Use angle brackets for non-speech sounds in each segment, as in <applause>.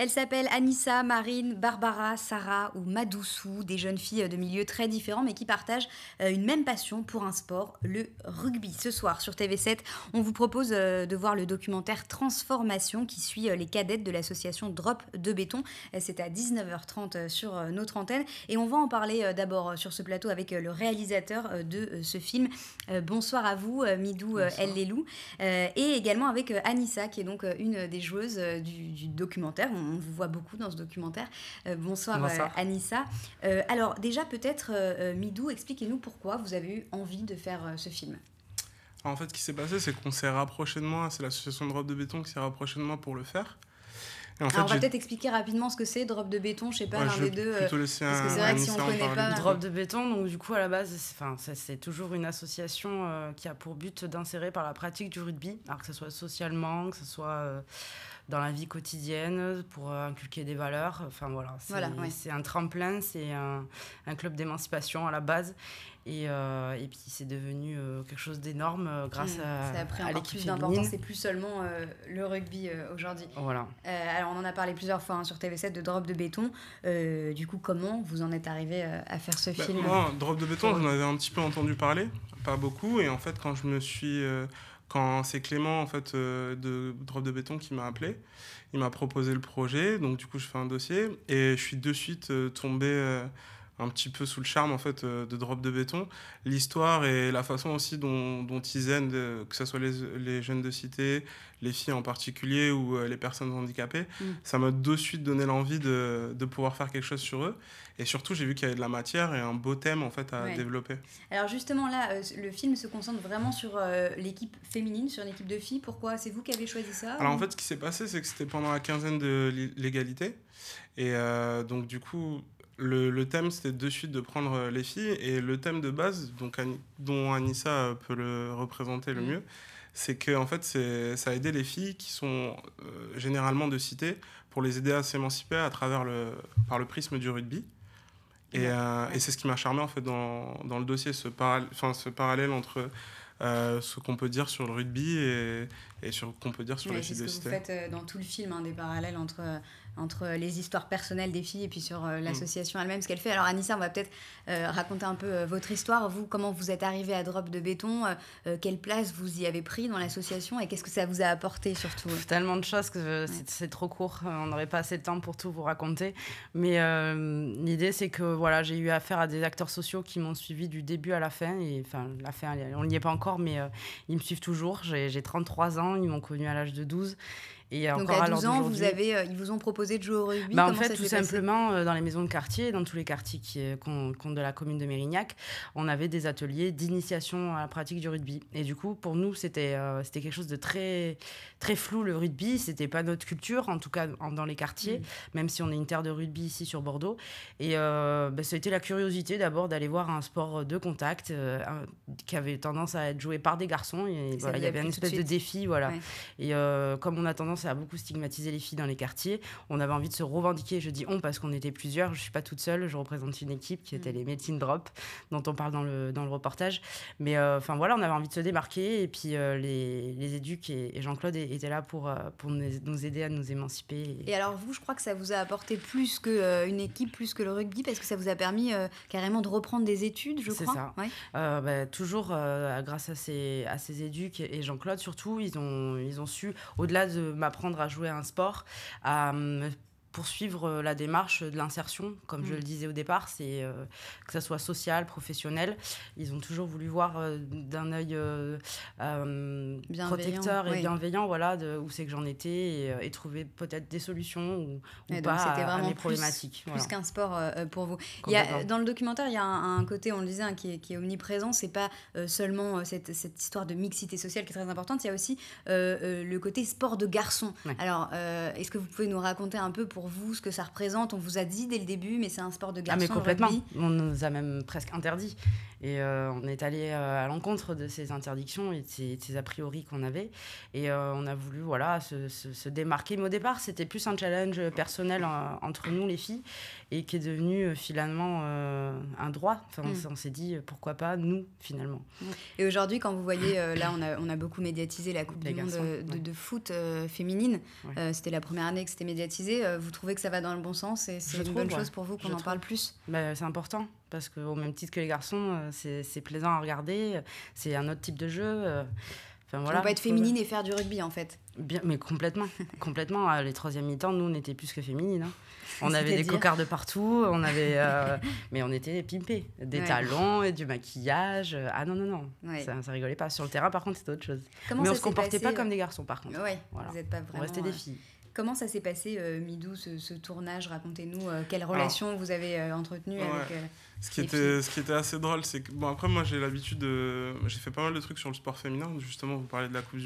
Elle s'appelle Anissa, Marine, Barbara, Sarah ou Madoussou, des jeunes filles euh, de milieux très différents mais qui partagent euh, une même passion pour un sport, le rugby. Ce soir sur TV7, on vous propose euh, de voir le documentaire Transformation qui suit les cadettes de l'association Drop de Béton. C'est à 19h30 sur notre antenne et on va en parler d'abord sur ce plateau avec le réalisateur de ce film. Bonsoir à vous, Midou El Lelou, et également avec Anissa qui est donc une des joueuses du, documentaire on vous voit beaucoup dans ce documentaire. Euh, euh, bonsoir, Anissa. Euh, alors déjà peut-être, Midou, expliquez-nous pourquoi vous avez eu envie de faire ce film. en fait, ce qui s'est passé, c'est qu'on s'est rapproché de moi, c'est l'association Drop de Béton qui s'est rapprochée de moi pour le faire. on va peut-être expliquer rapidement ce que c'est, drop de béton, je sais pas, l'un des deux. Parce c'est vrai que si on pas. Drop de béton, donc du coup, à la base, c'est toujours une association qui a pour but d'insérer par la pratique du rugby. Alors que ce soit socialement, que ce soit dans la vie quotidienne, pour euh, inculquer des valeurs. Enfin voilà, c'est un tremplin, c'est un, club d'émancipation à la base. Et, euh, et puis c'est devenu euh, quelque chose d'énorme mmh, grâce à, après à l'équipe d'importance. C'est plus seulement le rugby aujourd'hui. Voilà. alors on en a parlé plusieurs fois hein, sur TV7 de Drop de béton. du coup, comment vous en êtes arrivé à faire ce bah, film Moi, Drop de béton, j'en avais un petit peu entendu parler, pas beaucoup. Et en fait, quand je me suis quand c'est Clément en fait euh, de Drop de Béton qui m'a appelé, il m'a proposé le projet, donc du coup je fais un dossier et je suis de suite euh, tombé euh, un petit peu sous le charme en fait euh, de Drop de Béton. L'histoire et la façon aussi dont, ils aident, euh, que ce soit les, jeunes de cité, les filles en particulier ou euh, les personnes handicapées, mm. ça m'a de suite donné l'envie de, pouvoir faire quelque chose sur eux. Et surtout, j'ai vu qu'il y avait de la matière et un beau thème en fait à développer. Alors justement là, le film se concentre vraiment sur l'équipe féminine, sur l'équipe de filles. Pourquoi C'est vous qui avez choisi ça Alors en fait, ce qui s'est passé, c'est que c'était pendant la quinzaine de l'égalité. Et donc du coup, le, thème, c'était de suite de prendre euh, les filles. Et le thème de base, donc, dont Anissa peut le représenter le mm. mieux, c'est que en fait, ça a aidé les filles qui sont euh, généralement de cité pour les aider à s'émanciper à travers le, par le prisme du rugby. Et, euh, et c'est ce qui m'a charmé en fait dans, dans le dossier, ce, enfin ce parallèle entre ce qu'on peut dire sur le rugby et, et sur qu'on peut dire sur les filles de cité. C'est ce que vous faites dans tout le film, hein, des parallèles entre entre les histoires personnelles des filles et puis sur euh, mm. l'association elle-même, ce qu'elle fait. Alors Anissa, on va peut-être euh, raconter un peu euh, votre histoire, vous, comment vous êtes arrivée à Drop de Béton, quelle place vous y avez pris dans l'association et qu'est-ce que ça vous a apporté surtout Tellement de choses que c'est trop court, on n'aurait pas assez de temps pour tout vous raconter. Mais l'idée, c'est que voilà, j'ai eu affaire à des acteurs sociaux qui m'ont suivi du début à la fin. Et, enfin, la fin, on n'y est pas encore, mais ils me suivent toujours. J'ai 33 ans, ils m'ont connu à l'âge de 12. Et Donc encore à, 12 ans, vous avez, euh, ils vous ont proposé de jouer au rugby bah, En fait, tout simplement, euh, dans les maisons de quartier, dans tous les quartiers qui comptent euh, de la commune de Mérignac, on avait des ateliers d'initiation à la pratique du rugby. Et du coup, pour nous, c'était c'était quelque chose de très, très flou, le rugby. C'était pas notre culture, en tout cas dans les quartiers, mm. même si on est une terre de rugby ici sur Bordeaux. Et bah, c'était la curiosité d'abord d'aller voir un sport de contact qui avait tendance à être joué par des garçons. Et, il y avait une espèce de, défi. Voilà. Et comme on a tendance ça a beaucoup stigmatisé les filles dans les quartiers. On avait envie de se revendiquer, je dis on parce qu'on était plusieurs, je suis pas toute seule, je représente une équipe qui était mm. les Médecine Drop, dont on parle dans le, dans le reportage. Mais euh, enfin voilà, on avait envie de se démarquer et puis euh, les, les éduques et, Jean-Claude étaient là pour, euh, pour nous aider à nous émanciper. Et... alors vous, je crois que ça vous a apporté plus qu'une équipe, plus que le rugby, parce que ça vous a permis carrément de reprendre des études, je crois. C'est ça. Bah, toujours grâce à ces, à ces éduques et Jean-Claude surtout, ils ont, ils ont su, au-delà de ma apprendre à jouer un sport, poursuivre euh, la démarche de l'insertion, comme je mm. le disais au départ, c'est euh, que ça soit social, professionnel. Ils ont toujours voulu voir euh, d'un œil protecteur et bienveillant, voilà, de, où c'est que j'en étais et, trouver peut-être des solutions ou, pas à, mes problématiques. Plus, qu'un sport pour vous. Il dans le documentaire, il y a un, côté, on le disait, hein, qui, est, qui, est, omniprésent. C'est pas seulement cette, histoire de mixité sociale qui est très importante. Il y a aussi le côté sport de garçon. Alors, est-ce que vous pouvez nous raconter un peu pour pour vous, ce que ça représente. On vous a dit dès le début, mais c'est un sport de ah, garçon. mais complètement. On nous a même presque interdit. Et euh, on est allé euh, à l'encontre de ces interdictions et de ces, a priori qu'on avait. Et euh, on a voulu voilà, se, se, démarquer. Mais au départ, c'était plus un challenge personnel entre nous, les filles, et qui est devenu finalement un droit. Enfin, mm. on, s'est dit pourquoi pas nous, finalement. Mm. Et aujourd'hui, quand vous voyez, là, on a, on a beaucoup médiatisé la Coupe de, foot féminine. C'était la première année que c'était médiatisé vous trouvez que ça va dans le bon sens et c'est une bonne chose pour vous qu'on en parle plus bah, C'est important parce qu'au même titre que les garçons, euh, c'est plaisant à regarder, c'est un autre type de jeu. Euh, enfin, voilà, on peut être euh, féminine et faire du rugby en fait. Bien, mais complètement, <laughs> complètement. les troisième mi-temps, nous on était plus que féminines. Hein. <laughs> On avait des dire... de partout, on avait, <laughs> mais on était pimpés, des talons et du maquillage. Ah non non non, ça, ça, rigolait pas. Sur le terrain par contre c'était autre chose. mais on se comportait pas comme des garçons par contre. Ouais, vous pas vraiment. On restait des filles. Comment ça s'est passé, euh, Midou, ce, tournage Racontez-nous euh, quelle relation vous avez euh, entretenues avec. ce, qui était, ce qui était assez drôle, c'est que. Bon, après, moi, j'ai l'habitude de. J'ai fait pas mal de trucs sur le sport féminin. Justement, vous parlez de la Coupe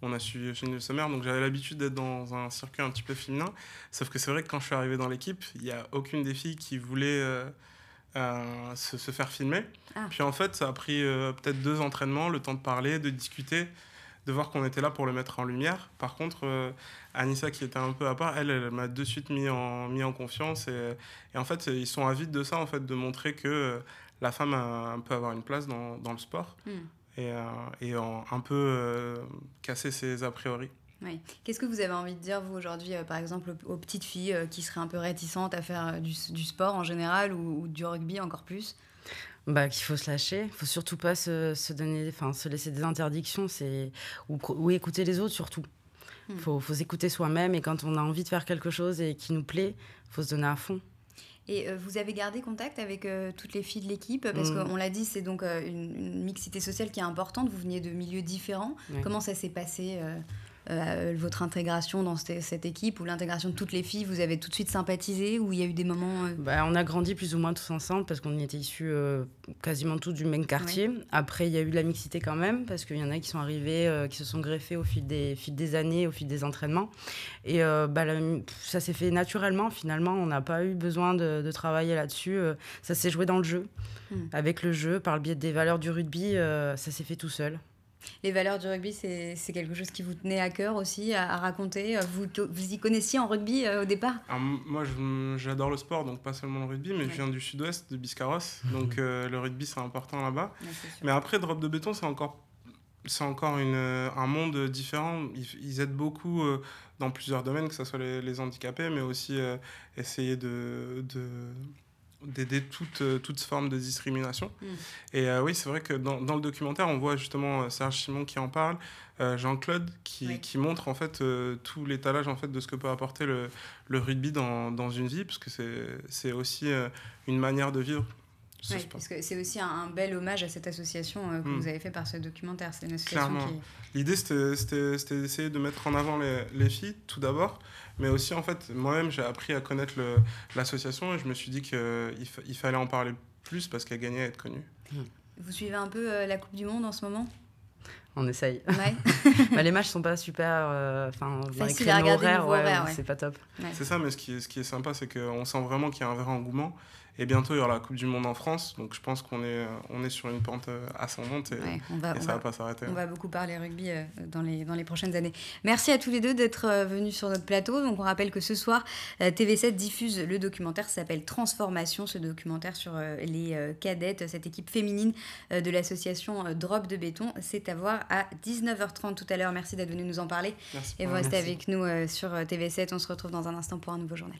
on, a suivi film de sommaire. donc j'avais l'habitude d'être dans un circuit un petit peu féminin. Sauf que c'est vrai que quand je suis arrivé dans l'équipe, il n'y a aucune des filles qui voulait. se, faire filmer. Ah. Puis en fait, ça a pris peut-être deux entraînements, le temps de parler, de discuter de voir qu'on était là pour le mettre en lumière. Par contre, euh, Anissa, qui était un peu à part, elle, elle m'a de suite mis en, confiance. Et, en fait, ils sont avides de ça, en fait, de montrer que euh, la femme peut avoir une place dans, le sport hmm. et, euh, un peu casser ses a priori. Oui. Qu'est-ce que vous avez envie de dire, vous, aujourd'hui, par exemple, aux, petites filles qui seraient un peu réticentes à faire du, sport en général ou, du rugby encore plus bah, qu'il faut se lâcher. Il faut surtout pas se, se donner, enfin, se laisser des interdictions, c'est ou, écouter les autres surtout. Il hmm. faut, faut s'écouter soi-même et quand on a envie de faire quelque chose et qui nous plaît, faut se donner à fond. Et euh, vous avez gardé contact avec euh, toutes les filles de l'équipe Parce hmm. qu'on l'a dit, c'est donc euh, une, mixité sociale qui est importante. Vous veniez de milieux différents. Comment ça s'est passé euh, votre intégration dans cette, équipe ou l'intégration de toutes les filles Vous avez tout de suite sympathisé ou il y a eu des moments euh, bah, On a grandi plus ou moins tous ensemble parce qu'on était issus euh, quasiment tous du même quartier. Après, il y a eu de la mixité quand même parce qu'il y en a qui sont arrivés, qui se sont greffés au fil des, années, au fil des entraînements. Et bah, ça s'est fait naturellement finalement. On n'a pas eu besoin de, travailler là-dessus. ça s'est joué dans le jeu, hmm. avec le jeu, par le biais des valeurs du rugby. ça s'est fait tout seul. Les valeurs du rugby, c'est quelque chose qui vous tenait à cœur aussi, à, raconter. Vous, vous y connaissiez en rugby euh, au départ Moi, j'adore le sport, donc pas seulement le rugby, mais je viens du sud-ouest, de Biscarros. Mhm. Donc euh, le rugby, c'est important là-bas. mais après, Drop de béton, c'est encore c'est encore une, un monde différent. Ils, aident beaucoup euh, dans plusieurs domaines, que ce soit les, handicapés, mais aussi essayer de, de, d'aider toute, euh, toute forme de discrimination. Hmm. Et euh, oui, c'est vrai que dans, dans, le documentaire, on voit justement euh, Serge Simon qui en parle, Jean-Claude qui, qui, montre en fait tout l'étalage en fait de ce que peut apporter le, le rugby dans, dans, une vie, parce que c'est aussi une manière de vivre parce que c'est aussi un, bel hommage à cette association euh, que hmm. vous avez fait par ce documentaire. C'est une association qui... L'idée, c'était d'essayer de mettre en avant les, les filles, tout d'abord, mais aussi, en fait, moi-même, j'ai appris à connaître l'association et je me suis dit qu'il il fallait en parler plus parce qu'elle gagnait à être connue. Hmm. Vous suivez un peu euh, la Coupe du Monde en ce moment on essaye. <laughs> Bah, les matchs sont pas super. Euh, enfin, c'est pas top. C'est ça, mais ce qui est, ce qui est sympa, c'est qu'on sent vraiment qu'il y a un vrai engouement et bientôt, il y aura la Coupe du Monde en France. Donc, je pense qu'on est, on est sur une pente euh, ascendante et, ça ne va, pas s'arrêter. On hein. va beaucoup parler rugby euh, dans les, dans les prochaines années. Merci à tous les deux d'être euh, venus sur notre plateau. Donc, on rappelle que ce soir, TV7 diffuse le documentaire s'appelle Transformation, ce documentaire sur les cadettes, cette équipe féminine de l'association Drop de Béton. C'est à voir à 19h30 tout à l'heure. Merci d'être venu nous en parler. et vous restez avec nous sur TV7. On se retrouve dans un instant pour un nouveau journal.